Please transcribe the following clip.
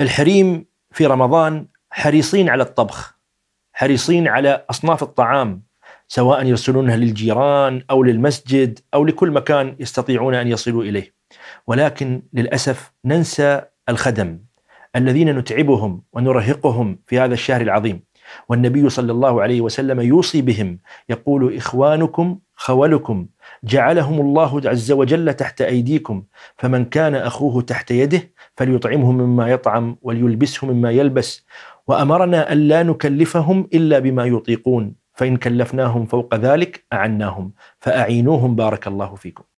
الحريم في رمضان حريصين على الطبخ حريصين على أصناف الطعام سواء يرسلونها للجيران أو للمسجد أو لكل مكان يستطيعون أن يصلوا إليه ولكن للأسف ننسى الخدم الذين نتعبهم ونرهقهم في هذا الشهر العظيم والنبي صلى الله عليه وسلم يوصي بهم يقول إخوانكم خولكم جعلهم الله عز وجل تحت أيديكم فمن كان أخوه تحت يده فليطعمه مما يطعم وليلبسه مما يلبس وأمرنا أن لا نكلفهم إلا بما يطيقون فإن كلفناهم فوق ذلك أعناهم فأعينوهم بارك الله فيكم